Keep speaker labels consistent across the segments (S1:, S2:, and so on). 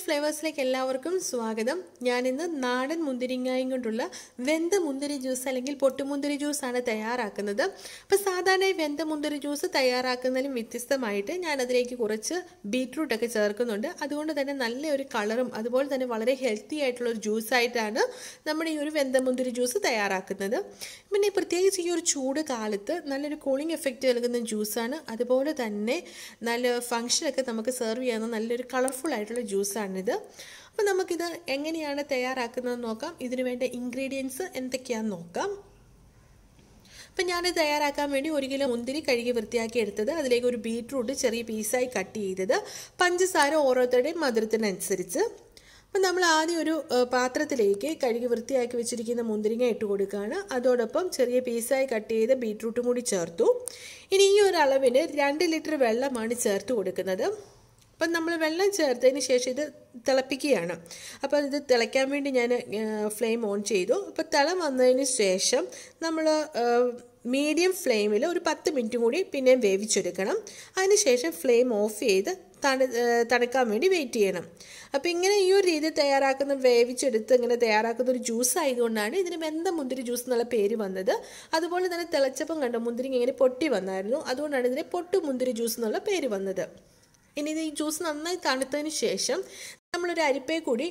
S1: delight ഫ്ലേവേഴ്സിലേക്ക് എല്ലാവർക്കും സ്വാഗതം ഞാനിന്ന് നാടൻ മുന്തിരിങ്ങായും കൊണ്ടുള്ള വെന്ത മുന്തിരി ജ്യൂസ് അല്ലെങ്കിൽ പൊട്ടുമുന്തിരി ജ്യൂസാണ് തയ്യാറാക്കുന്നത് അപ്പോൾ സാധാരണ വെന്ത മുന്തിരി ജ്യൂസ് തയ്യാറാക്കുന്നതിലും വ്യത്യസ്തമായിട്ട് ഞാൻ അതിലേക്ക് കുറച്ച് ഒക്കെ ചേർക്കുന്നുണ്ട് അതുകൊണ്ട് തന്നെ നല്ല ഒരു കളറും അതുപോലെ തന്നെ വളരെ ഹെൽത്തി ആയിട്ടുള്ള ഒരു ജ്യൂസായിട്ടാണ് നമ്മുടെ ഈ ഒരു വെന്ത മുന്തിരി ജ്യൂസ് തയ്യാറാക്കുന്നത് പിന്നെ പ്രത്യേകിച്ച് ഈ ഒരു ചൂട് കാലത്ത് നല്ലൊരു കൂളിംഗ് എഫക്റ്റ് നൽകുന്ന ജ്യൂസാണ് അതുപോലെ തന്നെ നല്ല ഫങ്ഷനൊക്കെ നമുക്ക് സെർവ് ചെയ്യാവുന്ന നല്ലൊരു കളർഫുൾ ആയിട്ടുള്ള ജ്യൂസാണ് ഇത് അപ്പോൾ നമുക്കിത് എങ്ങനെയാണ് തയ്യാറാക്കുന്നത് നോക്കാം ഇതിനു വേണ്ട ഇൻഗ്രീഡിയൻസ് എന്തൊക്കെയാണെന്ന് നോക്കാം അപ്പം ഞാനിത് തയ്യാറാക്കാൻ വേണ്ടി ഒരു കിലോ മുന്തിരി കഴുകി വൃത്തിയാക്കി എടുത്തത് അതിലേക്ക് ഒരു ബീറ്റ്റൂട്ട് ചെറിയ പീസായി കട്ട് ചെയ്തത് പഞ്ചസാര ഓരോരുത്തരുടെയും മധുരത്തിനനുസരിച്ച് അപ്പം നമ്മൾ ആദ്യം ഒരു പാത്രത്തിലേക്ക് കഴുകി വൃത്തിയാക്കി വെച്ചിരിക്കുന്ന മുന്തിരിങ്ങ ഇട്ട് കൊടുക്കുകയാണ് അതോടൊപ്പം ചെറിയ പീസായി കട്ട് ചെയ്ത ബീറ്റ്റൂട്ടും കൂടി ചേർത്തു ഇനി ഈ ഒരു അളവിന് രണ്ട് ലിറ്റർ വെള്ളമാണ് ചേർത്ത് കൊടുക്കുന്നത് അപ്പം നമ്മൾ വെള്ളം ചേർത്തതിന് ശേഷം ഇത് തിളപ്പിക്കുകയാണ് അപ്പോൾ ഇത് തിളയ്ക്കാൻ വേണ്ടി ഞാൻ ഫ്ലെയിം ഓൺ ചെയ്തു അപ്പോൾ തിള വന്നതിന് ശേഷം നമ്മൾ മീഡിയം ഫ്ലെയിമിൽ ഒരു പത്ത് മിനിറ്റ് കൂടി പിന്നെയും വേവിച്ചെടുക്കണം ശേഷം ഫ്ലെയിം ഓഫ് ചെയ്ത് തണു തണുക്കാൻ വേണ്ടി വെയിറ്റ് ചെയ്യണം അപ്പോൾ ഇങ്ങനെ ഈ ഒരു രീതി തയ്യാറാക്കുന്ന വേവിച്ചെടുത്ത് ഇങ്ങനെ തയ്യാറാക്കുന്ന ഒരു ജ്യൂസ് ആയതുകൊണ്ടാണ് ഇതിന് മെന്ത മുന്തിരി ജ്യൂസ് എന്നുള്ള പേര് വന്നത് അതുപോലെ തന്നെ തിളച്ചപ്പം കണ്ട മുന്തിരി ഇങ്ങനെ പൊട്ടി വന്നായിരുന്നു അതുകൊണ്ടാണ് ഇതിന് പൊട്ടു മുന്തിരി ജ്യൂസ് എന്നുള്ള പേര് വന്നത് ഇനി ഈ ജ്യൂസ് നന്നായി തണുത്തതിന് ശേഷം നമ്മളൊരു അരിപ്പയെ കൂടി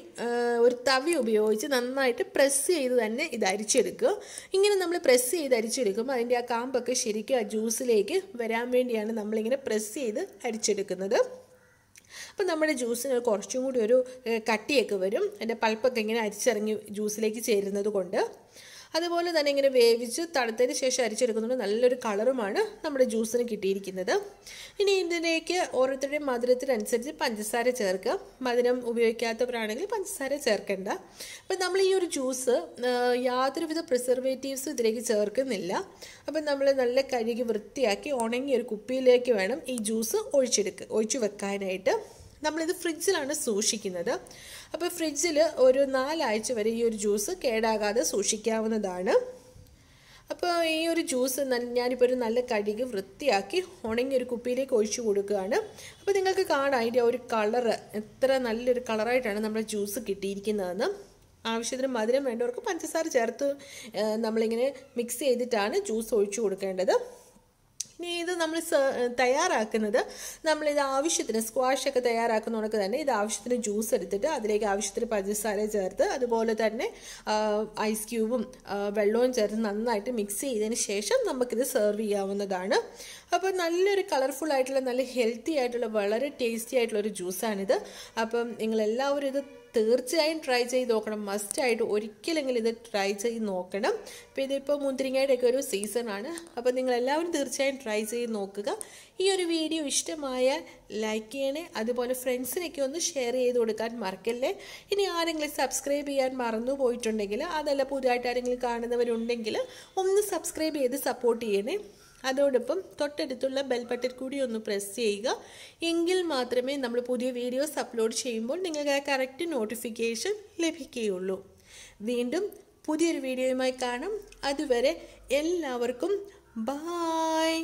S1: ഒരു തവി ഉപയോഗിച്ച് നന്നായിട്ട് പ്രസ് ചെയ്ത് തന്നെ ഇത് അരിച്ചെടുക്കുക ഇങ്ങനെ നമ്മൾ പ്രസ് ചെയ്ത് അരിച്ചെടുക്കുമ്പോൾ അതിൻ്റെ ആ കാമ്പൊക്കെ ശരിക്കും ആ ജ്യൂസിലേക്ക് വരാൻ വേണ്ടിയാണ് നമ്മളിങ്ങനെ പ്രസ് ചെയ്ത് അരിച്ചെടുക്കുന്നത് അപ്പം നമ്മുടെ ജ്യൂസിന് കുറച്ചും കൂടി ഒരു കട്ടിയൊക്കെ വരും അതിൻ്റെ പൾപ്പൊക്കെ ഇങ്ങനെ അരിച്ചിറങ്ങി ജ്യൂസിലേക്ക് ചേരുന്നത് കൊണ്ട് അതുപോലെ തന്നെ ഇങ്ങനെ വേവിച്ച് തണുത്തതിന് ശേഷം അരിച്ചെടുക്കുന്നതുകൊണ്ട് നല്ലൊരു കളറുമാണ് നമ്മുടെ ജ്യൂസിന് കിട്ടിയിരിക്കുന്നത് ഇനി ഇതിലേക്ക് ഓരോരുത്തരുടെയും മധുരത്തിനനുസരിച്ച് പഞ്ചസാര ചേർക്കുക മധുരം ഉപയോഗിക്കാത്തവരാണെങ്കിൽ പഞ്ചസാര ചേർക്കേണ്ട അപ്പം നമ്മൾ ഈ ഒരു ജ്യൂസ് യാതൊരുവിധ പ്രിസർവേറ്റീവ്സും ഇതിലേക്ക് ചേർക്കുന്നില്ല അപ്പം നമ്മൾ നല്ല കഴുകി വൃത്തിയാക്കി ഉണങ്ങിയ ഒരു കുപ്പിയിലേക്ക് വേണം ഈ ജ്യൂസ് ഒഴിച്ചെടുക്കുക ഒഴിച്ചു വെക്കാനായിട്ട് നമ്മളിത് ഫ്രിഡ്ജിലാണ് സൂക്ഷിക്കുന്നത് അപ്പോൾ ഫ്രിഡ്ജിൽ ഒരു നാലാഴ്ച വരെ ഈ ഒരു ജ്യൂസ് കേടാകാതെ സൂക്ഷിക്കാവുന്നതാണ് അപ്പോൾ ഈ ഒരു ജ്യൂസ് ഞാനിപ്പോൾ ഒരു നല്ല കഴുകി വൃത്തിയാക്കി ഉണങ്ങി ഒരു കുപ്പിയിലേക്ക് ഒഴിച്ചു കൊടുക്കുകയാണ് അപ്പോൾ നിങ്ങൾക്ക് കാണാം അതിൻ്റെ ഒരു കളറ് എത്ര നല്ലൊരു കളറായിട്ടാണ് നമ്മുടെ ജ്യൂസ് കിട്ടിയിരിക്കുന്നതെന്ന് ആവശ്യത്തിന് മധുരം വേണ്ടവർക്ക് പഞ്ചസാര ചേർത്ത് നമ്മളിങ്ങനെ മിക്സ് ചെയ്തിട്ടാണ് ജ്യൂസ് ഒഴിച്ചു കൊടുക്കേണ്ടത് ഇനി ഇത് നമ്മൾ തയ്യാറാക്കുന്നത് നമ്മളിത് ആവശ്യത്തിന് ഒക്കെ തയ്യാറാക്കുന്ന കണക്ക് തന്നെ ഇത് ആവശ്യത്തിന് ജ്യൂസ് എടുത്തിട്ട് അതിലേക്ക് ആവശ്യത്തിന് പഞ്ചസാര ചേർത്ത് അതുപോലെ തന്നെ ഐസ് ക്യൂബും വെള്ളവും ചേർത്ത് നന്നായിട്ട് മിക്സ് ചെയ്തതിന് ശേഷം നമുക്കിത് സെർവ് ചെയ്യാവുന്നതാണ് അപ്പോൾ നല്ലൊരു കളർഫുൾ ആയിട്ടുള്ള നല്ല ഹെൽത്തി ആയിട്ടുള്ള വളരെ ടേസ്റ്റി ആയിട്ടുള്ള ഒരു ജ്യൂസാണിത് അപ്പം നിങ്ങളെല്ലാവരും ഇത് തീർച്ചയായും ട്രൈ ചെയ്ത് നോക്കണം മസ്റ്റായിട്ട് ഒരിക്കലെങ്കിലും ഇത് ട്രൈ ചെയ്ത് നോക്കണം അപ്പോൾ ഇതിപ്പോൾ മുന്തിരിങ്ങയുടെയൊക്കെ ഒരു സീസണാണ് അപ്പോൾ നിങ്ങളെല്ലാവരും തീർച്ചയായും ട്രൈ ചെയ്ത് നോക്കുക ഈ ഒരു വീഡിയോ ഇഷ്ടമായ ലൈക്ക് ചെയ്യണേ അതുപോലെ ഫ്രണ്ട്സിനൊക്കെ ഒന്ന് ഷെയർ ചെയ്ത് കൊടുക്കാൻ മറക്കല്ലേ ഇനി ആരെങ്കിലും സബ്സ്ക്രൈബ് ചെയ്യാൻ മറന്നു പോയിട്ടുണ്ടെങ്കിൽ അതല്ല പുതിയതായിട്ട് ആരെങ്കിലും കാണുന്നവരുണ്ടെങ്കിൽ ഒന്ന് സബ്സ്ക്രൈബ് ചെയ്ത് സപ്പോർട്ട് ചെയ്യണേ അതോടൊപ്പം തൊട്ടടുത്തുള്ള ബെൽബട്ടൺ കൂടി ഒന്ന് പ്രസ് ചെയ്യുക എങ്കിൽ മാത്രമേ നമ്മൾ പുതിയ വീഡിയോസ് അപ്ലോഡ് ചെയ്യുമ്പോൾ നിങ്ങൾക്ക് ആ കറക്റ്റ് നോട്ടിഫിക്കേഷൻ ലഭിക്കുകയുള്ളൂ വീണ്ടും പുതിയൊരു വീഡിയോയുമായി കാണാം അതുവരെ എല്ലാവർക്കും ബായ്